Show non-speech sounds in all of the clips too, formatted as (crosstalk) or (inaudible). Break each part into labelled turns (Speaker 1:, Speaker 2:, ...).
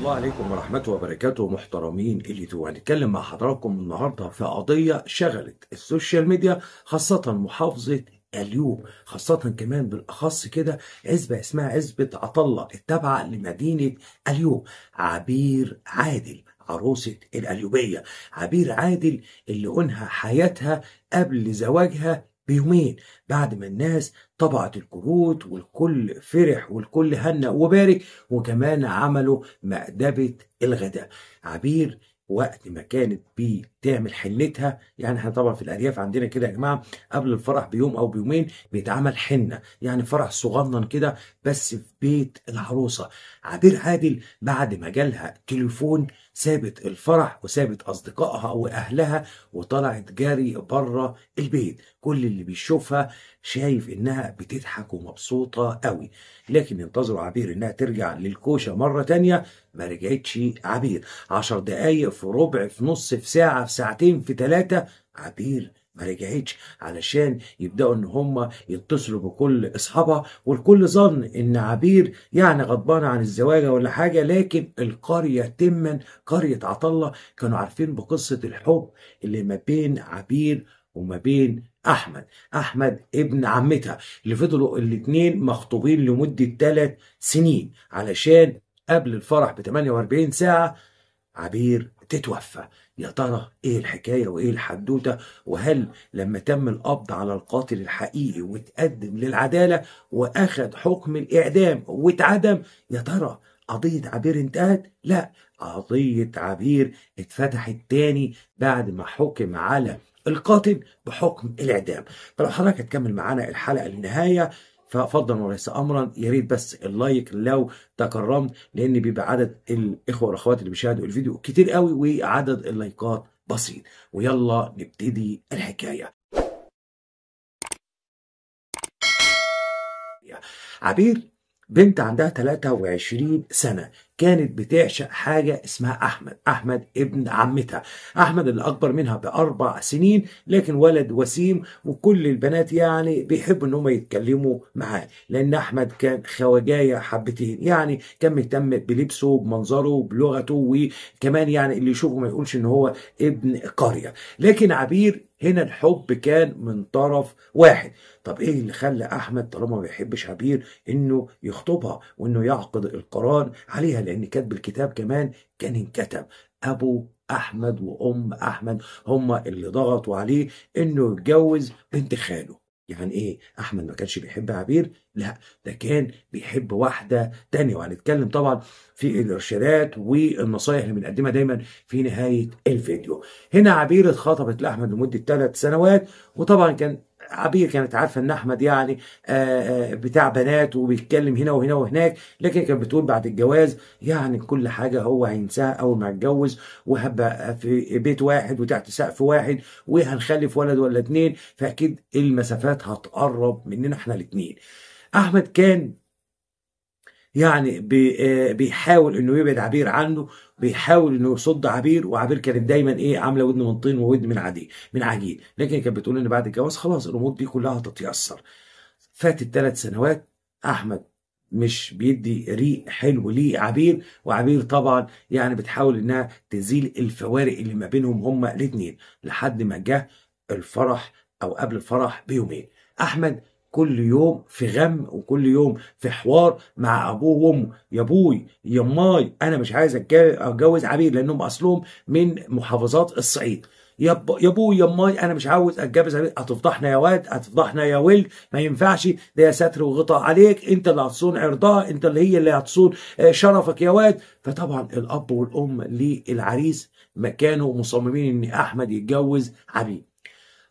Speaker 1: الله عليكم ورحمته وبركاته محترمين اليوتيوب هنتكلم مع حضراتكم النهارده في قضيه شغلت السوشيال ميديا خاصه محافظه اليوم خاصة كمان بالأخص كده عزبة اسمها عزبة عطلة التابعة لمدينة اليوم عبير عادل عروسة الأليوبية عبير عادل اللي أنهى حياتها قبل زواجها بيومين بعد ما الناس طبعت الكروت والكل فرح والكل هنأ وبارك وكمان عملوا مأدبة الغداء عبير وقت ما كانت بيه تعمل حنتها يعني احنا طبعا في الارياف عندنا كده يا جماعه قبل الفرح بيوم او بيومين بيتعمل حنه يعني فرح صغنن كده بس في بيت العروسه عبير عادل بعد ما جالها تليفون سابت الفرح وسابت اصدقائها واهلها وطلعت جاري بره البيت كل اللي بيشوفها شايف انها بتضحك ومبسوطه قوي لكن ينتظروا عبير انها ترجع للكوشه مره تانية ما رجعتش عبير عشر دقايق في ربع في نص في ساعه ساعتين في ثلاثة عبير ما رجعتش علشان يبداوا ان هم يتصلوا بكل اصحابها والكل ظن ان عبير يعني غضبانه عن الزواج ولا حاجه لكن القريه تما قريه عطله كانوا عارفين بقصه الحب اللي ما بين عبير وما بين احمد احمد ابن عمتها اللي فضلوا الاتنين مخطوبين لمده ثلاث سنين علشان قبل الفرح ب 48 ساعه عبير تتوفى يا ترى ايه الحكايه وايه الحدوته وهل لما تم القبض على القاتل الحقيقي واتقدم للعداله واخد حكم الاعدام واتعدم يا ترى قضية عبير انتهت؟ لا قضية عبير اتفتحت تاني بعد ما حكم على القاتل بحكم الاعدام فلو حضرتك هتكمل معانا الحلقة للنهاية ففضلا وليس امرا يا ريت بس اللايك لو تكرمت لان بيبقى عدد الاخوه والاخوات اللي بيشاهدوا الفيديو كتير قوي وعدد اللايكات بسيط ويلا نبتدي الحكايه عبير بنت عندها 23 سنة كانت بتعشق حاجة اسمها أحمد أحمد ابن عمتها أحمد اللي أكبر منها بأربع سنين لكن ولد وسيم وكل البنات يعني بيحبوا إن هم يتكلموا معاه لأن أحمد كان خواجاية حبتين يعني كان مهتم بلبسه بمنظره بلغته وكمان يعني اللي يشوفه ما يقولش إن هو ابن قرية لكن عبير هنا الحب كان من طرف واحد طب ايه اللي خلى احمد طالما ما بيحبش عبير انه يخطبها وانه يعقد القران عليها لأن كاتب الكتاب كمان كان انكتب أبو أحمد وأم أحمد هما اللي ضغطوا عليه إنه يتجوز بنت خاله يعني ايه احمد ما كانش بيحب عبير لا ده كان بيحب واحده تانية وهنتكلم طبعا في الارشادات والنصايح اللي بنقدمها دايما في نهايه الفيديو هنا عبير اتخطبت لاحمد لمده ثلاث سنوات وطبعا كان عبير كانت عارفه ان احمد يعني آه، آه، بتاع بنات وبيتكلم هنا وهنا وهناك لكن كانت بتقول بعد الجواز يعني كل حاجه هو هينساها اول ما اتجوز وهبقى في بيت واحد وتحت سقف واحد وهنخلف ولد ولا اتنين فاكيد المسافات هتقرب مننا احنا الاتنين احمد كان يعني آه، بيحاول انه يبعد عبير عنه بيحاول انه يصد عبير وعبير كانت دايما ايه عامله ودن من طين وودن من عدي من عجين لكن كانت بتقول ان بعد الجواز خلاص الامور دي كلها تتيسر فاتت ثلاث سنوات احمد مش بيدي ريق حلو ليه عبير وعبير طبعا يعني بتحاول انها تزيل الفوارق اللي ما بينهم هما الاثنين لحد ما جه الفرح او قبل الفرح بيومين احمد كل يوم في غم وكل يوم في حوار مع ابوه وامه يا ابوي يا ماي انا مش عايز اتجوز عبير لانهم اصلهم من محافظات الصعيد يا ابوي يا ماي انا مش عاوز اتجوز عبير هتفضحنا يا واد هتفضحنا يا ولد ما ينفعش ده يا ستر وغطاء عليك انت اللي هتصون عرضها انت اللي هي اللي هتصون آه، شرفك يا واد فطبعا الاب والام للعريس ما كانوا مصممين ان احمد يتجوز عبير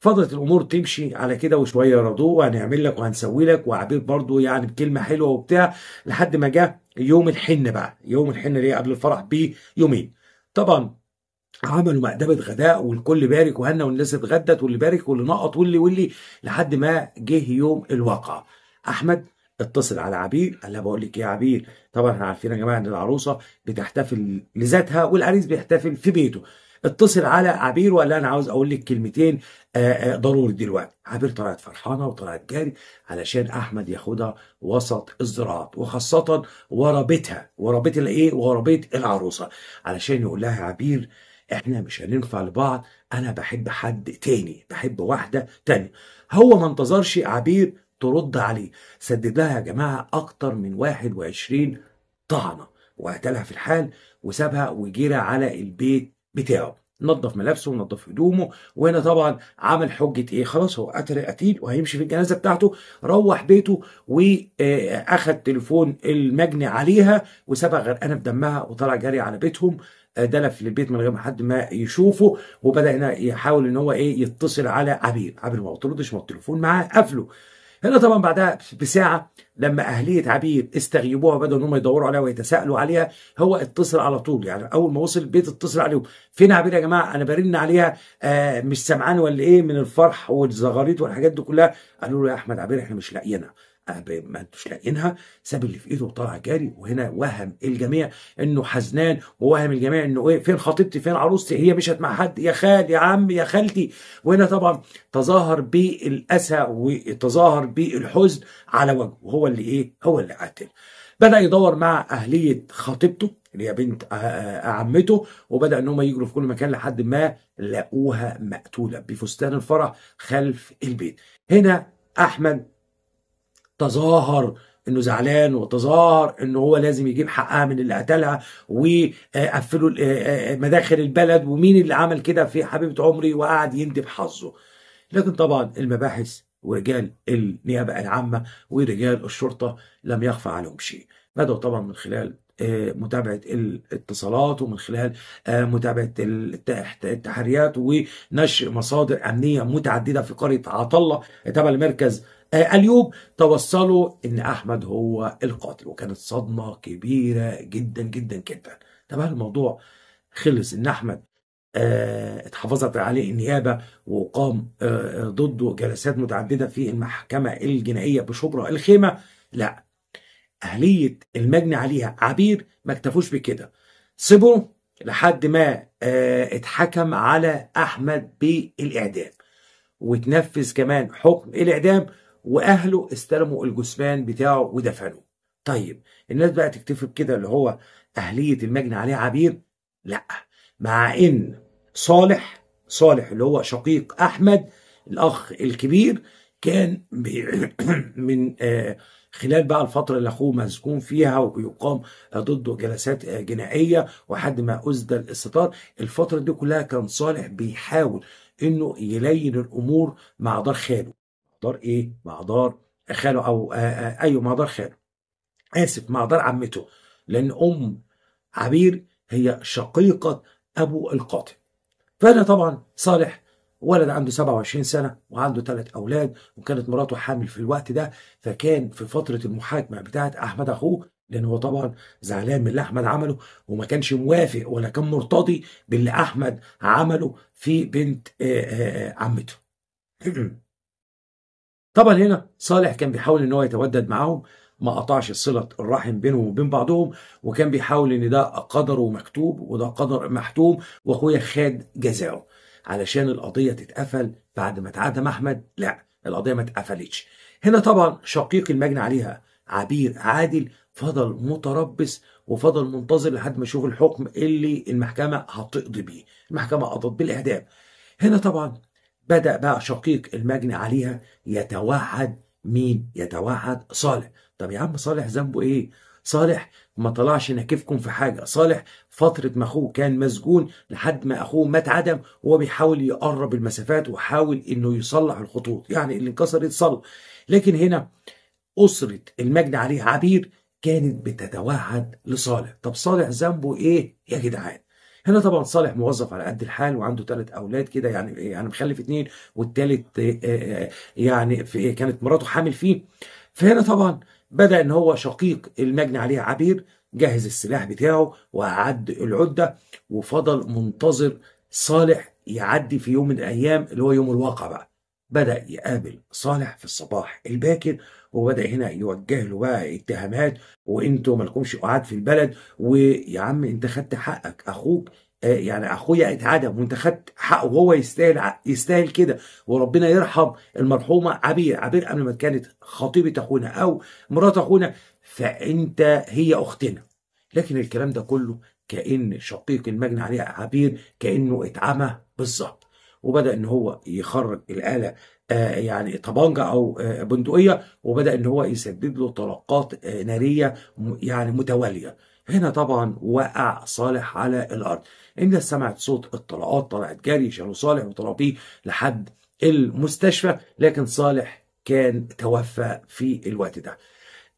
Speaker 1: فضلت الامور تمشي على كده وشويه رضوه وهنعمل لك وهنسوي لك وعبير برضه يعني بكلمه حلوه وبتاع لحد ما جه يوم الحنه بقى يوم الحنه اللي قبل الفرح بيومين طبعا عملوا مأدبة غداء والكل بارك وهنا والناس اتغدت واللي بارك واللي نقط واللي واللي لحد ما جه يوم الواقعة أحمد اتصل على عبير قال لها بقول لك إيه يا عبير طبعا احنا عارفين يا جماعه ان العروسه بتحتفل لذاتها والعريس بيحتفل في بيته اتصل على عبير وقال انا عاوز اقول لك كلمتين آه، آه، ضروري دلوقتي عبير طلعت فرحانه وطلعت جاري علشان احمد ياخدها وسط الزراعات وخاصه ورا بيتها ورا بيت الايه ورا بيت العروسه علشان يقول لها عبير احنا مش هننفع لبعض انا بحب حد تاني بحب واحده تانية هو ما انتظرش عبير ترد عليه سدد لها يا جماعه اكتر من 21 طعنه وقتلها في الحال وسابها وجرى على البيت بتاعه نظف ملابسه ونظف هدومه وهنا طبعا عمل حجه ايه خلاص هو قتل القتيل وهيمشي في الجنازه بتاعته روح بيته واخد آه، تليفون المجني عليها وسبق غرقانه بدمها وطلع جري على بيتهم آه، دلف للبيت من غير ما حد ما يشوفه وبدا هنا يحاول ان هو ايه يتصل على عبير عبير ما بتردش ما التليفون معاه قفله هنا طبعا بعدها بساعه لما اهليه عبيد استغيبوها بدأوا ان هم يدوروا عليها ويتساءلوا عليها هو اتصل على طول يعني اول ما وصل البيت اتصل عليهم فين عبيد يا جماعه انا برن عليها آه مش سامعاني ولا ايه من الفرح والزغاريط والحاجات دي كلها قالوا له يا احمد عبيد احنا مش لاقيينها ما انتوش لاقيينها ساب اللي في ايده وطلع جاري وهنا وهم الجميع انه حزنان ووهم الجميع انه ايه فين خطيبتي فين عروستي هي مشت مع حد يا خال يا عم يا خالتي وهنا طبعا تظاهر بالاسى وتظاهر بالحزن على وجهه وهو اللي ايه هو اللي قاتل بدا يدور مع اهليه خطيبته اللي هي بنت عمته وبدا ان هم يجروا في كل مكان لحد ما لقوها مقتوله بفستان الفرح خلف البيت هنا احمد تظاهر انه زعلان وتظاهر انه هو لازم يجيب حقها من اللي قتلها وقفلوا آه، آه، آه، مداخل البلد ومين اللي عمل كده في حبيبه عمري وقعد يندب حظه لكن طبعا المباحث ورجال النيابه العامه ورجال الشرطه لم يخفى عليهم شيء بدأوا طبعا من خلال متابعة الاتصالات ومن خلال متابعة التحريات ونشر مصادر أمنية متعددة في قرية عطلة تبع المركز آه، أليوب توصلوا إن أحمد هو القاتل وكانت صدمة كبيرة جدا جدا جدا طب هل الموضوع خلص إن أحمد آه، اتحفظت عليه النيابة وقام آه، ضده جلسات متعددة في المحكمة الجنائية بشبرا الخيمة لا أهلية المجني عليها عبير ما اكتفوش بكده سيبوا لحد ما اتحكم على أحمد بالإعدام وتنفذ كمان حكم الإعدام واهله استلموا الجثمان بتاعه ودفنوه طيب الناس بقى تكتفي بكده اللي هو اهليه المجني عليه عبير لا مع ان صالح صالح اللي هو شقيق احمد الاخ الكبير كان (coughs) من آه، خلال بقى الفتره اللي اخوه مسجون فيها ويقام ضده جلسات آه، جنائيه وحد ما ازدى الاستطار الفتره دي كلها كان صالح بيحاول انه يلين الامور مع دار خاله مقدار ايه مقدار خاله او آه، آه، ايوه مقدار خاله اسف مقدار عمته لان ام عبير هي شقيقه ابو القاتل فهنا طبعا صالح ولد عنده 27 سنة وعنده ثلاث أولاد وكانت مراته حامل في الوقت ده فكان في فترة المحاكمة بتاعة أحمد أخوه لأن هو طبعا زعلان من اللي أحمد عمله وما كانش موافق ولا كان مرتضي باللي أحمد عمله في بنت آه، عمته (clears throat) طبعا هنا صالح كان بيحاول ان هو يتودد معاهم ما قطعش صلة الرحم بينهم وبين بعضهم وكان بيحاول ان ده قدره مكتوب وده قدر محتوم واخويا خد جزاؤه علشان القضية تتقفل بعد ما اتعدم احمد لا القضية ما اتقفلتش هنا طبعا شقيق المجني عليها عبير عادل فضل متربص وفضل منتظر لحد ما يشوف الحكم اللي المحكمة هتقضي بيه المحكمة قضت بالإعدام هنا طبعا بدأ بقى شقيق المجني عليها يتوعد مين؟ يتوعد صالح طب يا عم صالح ذنبه ايه؟ صالح ما طلعش ناكفكم في حاجه صالح فتره ما اخوه كان مسجون لحد ما اخوه مات عدم وهو بيحاول يقرب المسافات وحاول انه يصلح الخطوط يعني اللي انكسر يتصلح لكن هنا اسره المجني عليها عبير كانت بتتوعد لصالح طب صالح ذنبه ايه يا جدعان هنا طبعا صالح موظف على قد الحال وعنده ثلاث اولاد كده يعني يعني مخلف اثنين والثالث آه، آه، آه، يعني في كانت مراته حامل فيه فهنا طبعا بدا ان هو شقيق المجني عليه عبير جهز السلاح بتاعه وأعد العدة وفضل منتظر صالح يعدي في يوم من الأيام اللي هو يوم الواقع بقى بدأ يقابل صالح في الصباح الباكر وبدأ هنا يوجه له بقى اتهامات وانتوا مالكمش قعاد في البلد ويا عم انت خدت حقك اخوك آه، يعني اخويا اتعدم وانت خدت حقه وهو يستاهل يستاهل كده وربنا يرحم المرحومه عبير عبير قبل ما كانت خطيبه اخونا او مرات اخونا فانت هي اختنا لكن الكلام ده كله كان شقيق المجني عليه عبير كانه اتعمى بالظبط وبدا ان هو يخرج الاله آه، يعني طبانجه او آه، بندقيه وبدا ان هو يسدد له طلقات آه، ناريه يعني متواليه هنا طبعا وقع صالح على الارض الناس سمعت صوت الطلقات طلعت جري شالوا صالح وطلعوا لحد المستشفى لكن صالح كان توفى في الوقت ده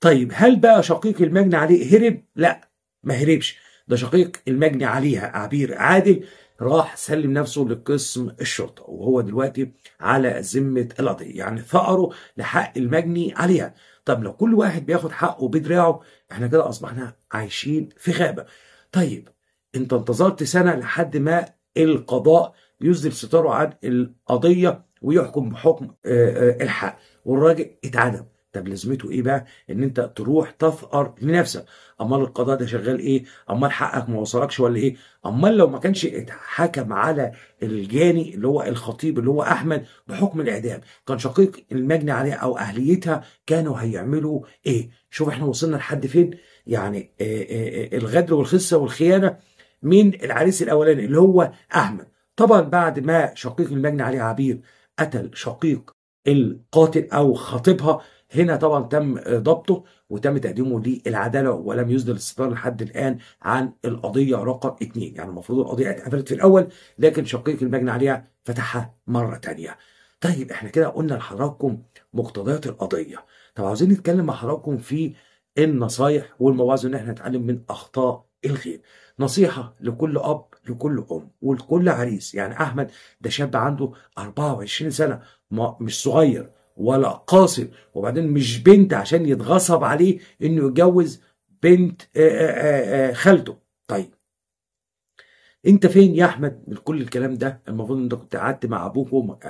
Speaker 1: طيب هل بقى شقيق المجني عليه هرب لا ما هربش ده شقيق المجني عليها عبير عادل راح سلم نفسه لقسم الشرطة وهو دلوقتي على ذمة القضية يعني ثأره لحق المجني عليها طب لو كل واحد بياخد حقه بدراعه احنا كده أصبحنا عايشين في غابة طيب انت انتظرت سنة لحد ما القضاء يزل ستاره عن القضية ويحكم بحكم آه، آه، الحق والراجل اتعدم طب لازمته ايه بقى ان انت تروح تفقر لنفسك امال القضاء ده شغال ايه امال حقك ما وصلكش ولا ايه امال لو ما كانش اتحكم على الجاني اللي هو الخطيب اللي هو احمد بحكم الاعدام كان شقيق المجني عليها او اهليتها كانوا هيعملوا ايه شوف احنا وصلنا لحد فين يعني آه، آه، آه، الغدر والخصه والخيانه من العريس الاولاني اللي هو احمد طبعا بعد ما شقيق المجني عليه عبير قتل شقيق القاتل او خطيبها هنا طبعا تم ضبطه وتم تقديمه للعداله ولم يصدر الاستطار لحد الان عن القضيه رقم اثنين يعني المفروض القضيه اتقفلت في الاول لكن شقيق المجني عليها فتحها مره ثانيه. طيب احنا كده قلنا لحضراتكم مقتضيات القضيه. طب عاوزين نتكلم مع حضراتكم في النصايح والمواعظ ان احنا نتعلم من اخطاء الغير. نصيحه لكل اب لكل ام ولكل عريس يعني احمد ده شاب عنده 24 سنه مش صغير ولا قاصد وبعدين مش بنت عشان يتغصب عليه انه يتجوز بنت آه، آه، آه، خالته طيب انت فين يا احمد من كل الكلام ده المفروض انت كنت قعدت مع ابوك وامك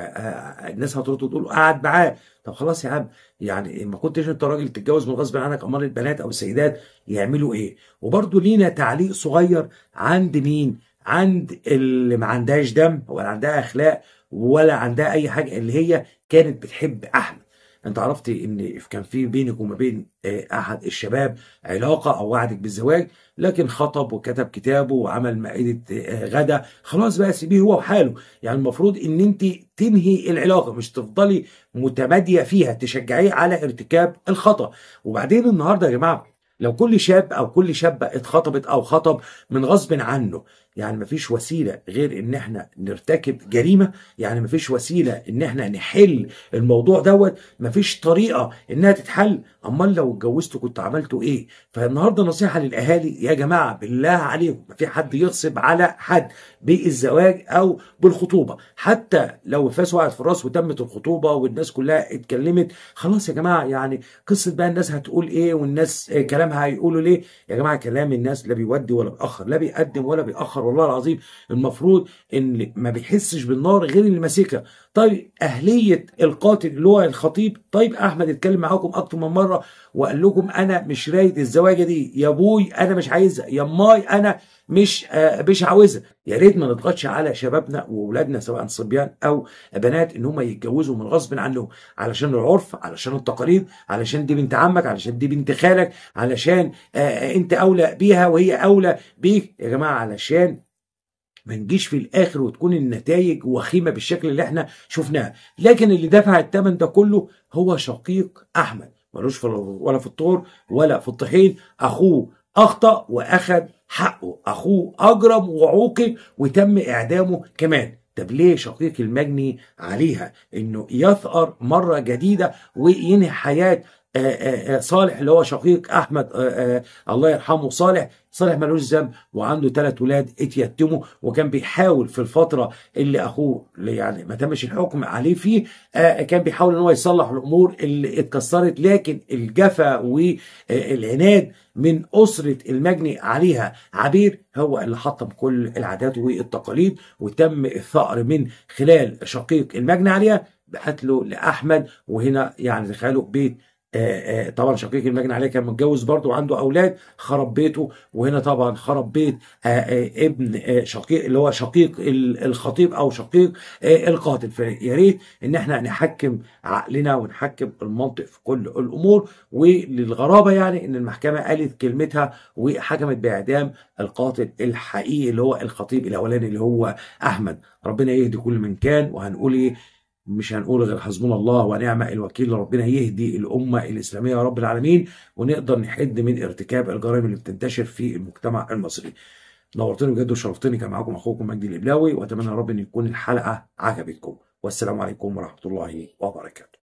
Speaker 1: الناس هترد وتقول قعد معاه طب خلاص يا عم يعني ما كنتش انت راجل تتجوز من غصب عنك امر البنات او السيدات يعملوا ايه وبرده لينا تعليق صغير عند مين عند اللي ما عندهاش دم ولا عندها اخلاق ولا عندها اي حاجه اللي هي كانت بتحب احمد انت عرفت ان كان في بينك وما بين آه، احد الشباب علاقه او وعدك بالزواج لكن خطب وكتب كتابه وعمل مائده آه، غدا خلاص بقى سيبيه هو وحاله يعني المفروض ان انت تنهي العلاقه مش تفضلي متماديه فيها تشجعيه على ارتكاب الخطا وبعدين النهارده يا جماعه لو كل شاب او كل شابه اتخطبت او خطب من غصب عنه يعني مفيش وسيله غير ان احنا نرتكب جريمه يعني مفيش وسيله ان احنا نحل الموضوع دوت مفيش طريقه انها تتحل امال لو اتجوزت كنت عملته ايه فالنهارده نصيحه للاهالي يا جماعه بالله عليكم ما في حد يغصب على حد بالزواج او بالخطوبه حتى لو الفاس وقعت في الراس وتمت الخطوبه والناس كلها اتكلمت خلاص يا جماعه يعني قصه بقى الناس هتقول ايه والناس كلامها هيقولوا ليه يا جماعه كلام الناس لا بيودي ولا بيأخر لا بيقدم ولا بيأخر والله العظيم المفروض ان ما بيحسش بالنار غير اللي ماسكها طيب اهليه القاتل اللي هو الخطيب طيب احمد اتكلم معاكم اكتر من مره وقال لكم انا مش رايد الزواجه دي يا ابوي انا مش عايزها يا ماي انا مش آه، مش عاوزها يا ريت ما نضغطش على شبابنا واولادنا سواء صبيان او بنات ان هم يتجوزوا من غصب عنهم علشان العرف علشان التقاليد علشان دي بنت عمك علشان دي بنت خالك علشان آه، آه، انت اولى بيها وهي اولى بيك يا جماعه علشان ما نجيش في الاخر وتكون النتائج وخيمه بالشكل اللي احنا شفناه لكن اللي دفع الثمن ده كله هو شقيق احمد ملوش ولا في الطور ولا في الطحين اخوه أخطأ وأخذ حقه أخوه أجرم وعوقب وتم إعدامه كمان طب ليه شقيق المجني عليها انه يثأر مرة جديدة وينهي حياة آه، آه، آه، صالح اللي هو شقيق احمد الله يرحمه صالح صالح ملوش ذنب وعنده ثلاث ولاد اتيتموا وكان بيحاول في الفتره اللي اخوه يعني ما تمش الحكم عليه فيه كان بيحاول ان هو يصلح الامور اللي اتكسرت لكن الجفا والعناد من اسره المجني عليها عبير هو اللي حطم كل العادات والتقاليد وتم الثأر من خلال شقيق المجني عليها بعت له لاحمد وهنا يعني تخيلوا بيت آه، آه، طبعا شقيق المجني عليه كان متجوز برضه وعنده اولاد خرب بيته وهنا طبعا خرب بيت آه، ابن شقيق اللي هو شقيق الخطيب او شقيق القاتل فيا ريت ان احنا نحكم عقلنا ونحكم المنطق في كل الامور وللغرابه يعني ان المحكمه قالت كلمتها وحكمت باعدام القاتل الحقيقي اللي هو الخطيب الاولاني اللي هو احمد ربنا يهدي كل من كان وهنقول ايه مش هنقول غير حسبنا الله ونعم الوكيل ربنا يهدي الأمة الإسلامية يا رب العالمين ونقدر نحد من ارتكاب الجرائم اللي بتنتشر في المجتمع المصري نورتني بجد وشرفتني كان معاكم أخوكم مجدي الإبلاوي وأتمنى يا رب أن يكون الحلقة عجبتكم والسلام عليكم ورحمة الله وبركاته